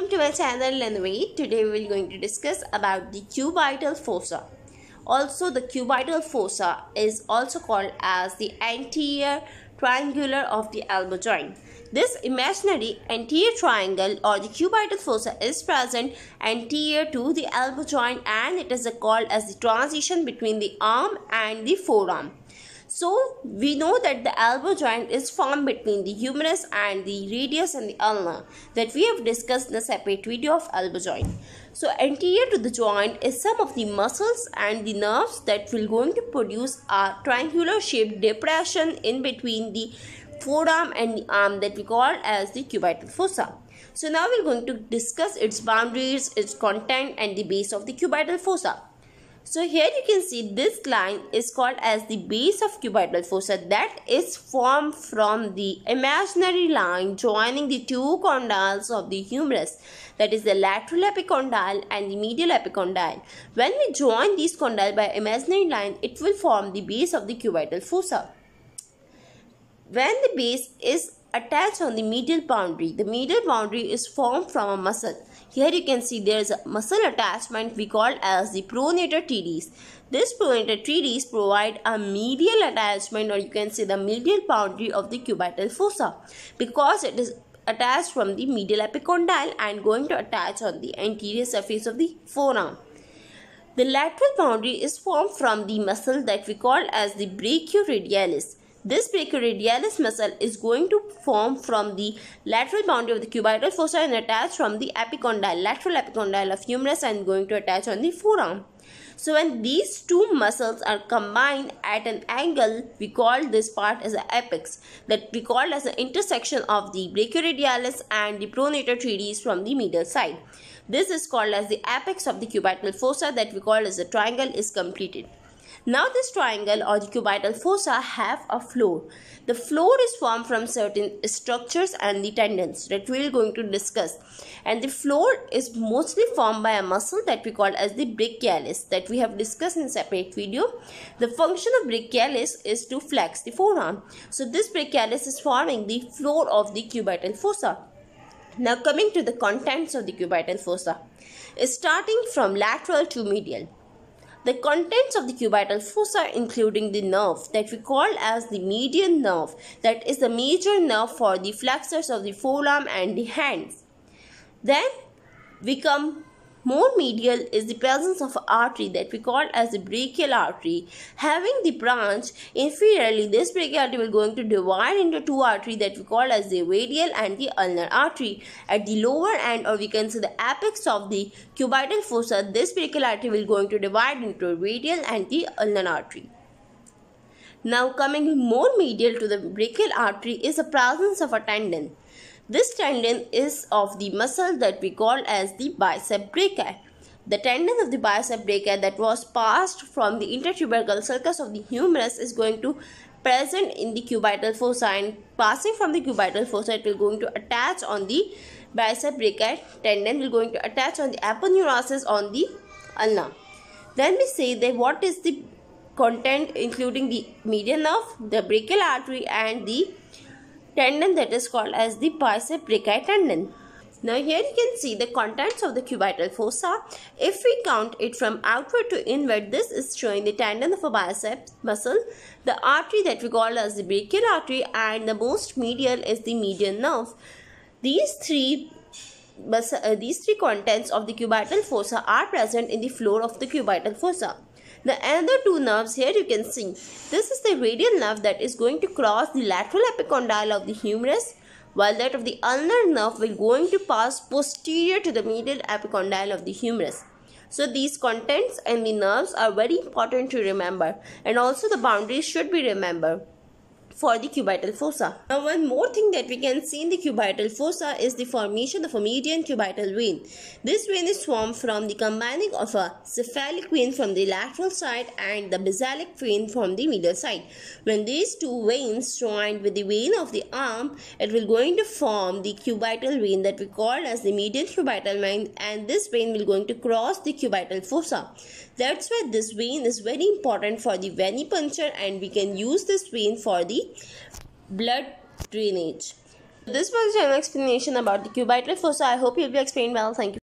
welcome to my channel Lenway. Today we are going to discuss about the cubital fossa. Also the cubital fossa is also called as the anterior triangular of the elbow joint. This imaginary anterior triangle or the cubital fossa is present anterior to the elbow joint and it is called as the transition between the arm and the forearm. So we know that the elbow joint is formed between the humerus and the radius and the ulna that we have discussed in the separate video of elbow joint. So anterior to the joint is some of the muscles and the nerves that will going to produce a triangular shaped depression in between the forearm and the arm that we call as the cubital fossa. So now we're going to discuss its boundaries, its content and the base of the cubital fossa. So here you can see this line is called as the base of cuboidal fossa that is formed from the imaginary line joining the two condyles of the humerus that is the lateral epicondyle and the medial epicondyle. When we join these condyle by imaginary line it will form the base of the cuboidal fossa. When the base is attached on the medial boundary. The medial boundary is formed from a muscle. Here you can see there is a muscle attachment we call as the pronator teres. This pronator teres provide a medial attachment or you can say the medial boundary of the cubital fossa because it is attached from the medial epicondyle and going to attach on the anterior surface of the forearm. The lateral boundary is formed from the muscle that we call as the brachioradialis. This brachioradialis muscle is going to form from the lateral boundary of the cubital fossa and attach from the epicondyle, lateral epicondyle of humerus and going to attach on the forearm. So when these two muscles are combined at an angle, we call this part as the apex. That we call as the intersection of the brachioradialis and the pronator 3 from the medial side. This is called as the apex of the cubital fossa that we call as the triangle is completed. Now this triangle or cubital fossa have a floor. The floor is formed from certain structures and the tendons that we are going to discuss. And the floor is mostly formed by a muscle that we call as the brachialis that we have discussed in a separate video. The function of brachialis is to flex the forearm. So this brachialis is forming the floor of the cubital fossa. Now coming to the contents of the cubital fossa. Starting from lateral to medial. The contents of the cubital fossa, including the nerve that we call as the median nerve, that is the major nerve for the flexors of the forearm and the hands. Then we come more medial is the presence of artery that we call as the brachial artery. Having the branch inferiorly, this brachial artery will going to divide into two arteries that we call as the radial and the ulnar artery. At the lower end or we can say the apex of the cubital fossa, this brachial artery will going to divide into radial and the ulnar artery. Now coming more medial to the brachial artery is the presence of a tendon. This tendon is of the muscle that we call as the bicep brachii. The tendon of the bicep brachii that was passed from the intertubercle sulcus of the humerus is going to present in the cubital fossa and passing from the cubital fossa it will going to attach on the bicep brachii tendon will going to attach on the aponeurosis on the ulna. Then we say that what is the content including the median nerve, the brachial artery and the tendon that is called as the bicep brachii tendon. Now here you can see the contents of the cubital fossa. If we count it from outward to inward, this is showing the tendon of a bicep muscle, the artery that we call as the brachial artery and the most medial is the median nerve. These three uh, these three contents of the cubital fossa are present in the floor of the cubital fossa. The other two nerves here you can see. This is the radial nerve that is going to cross the lateral epicondyle of the humerus while that of the ulnar nerve will going to pass posterior to the medial epicondyle of the humerus. So these contents and the nerves are very important to remember and also the boundaries should be remembered for the cubital fossa. Now one more thing that we can see in the cubital fossa is the formation of a median cubital vein. This vein is formed from the combining of a cephalic vein from the lateral side and the basalic vein from the medial side. When these two veins join with the vein of the arm, it will going to form the cubital vein that we call as the median cubital vein and this vein will going to cross the cubital fossa. That's why this vein is very important for the venipuncture and we can use this vein for the blood drainage. This was an explanation about the cubital fossa. I hope you'll be explained well. Thank you.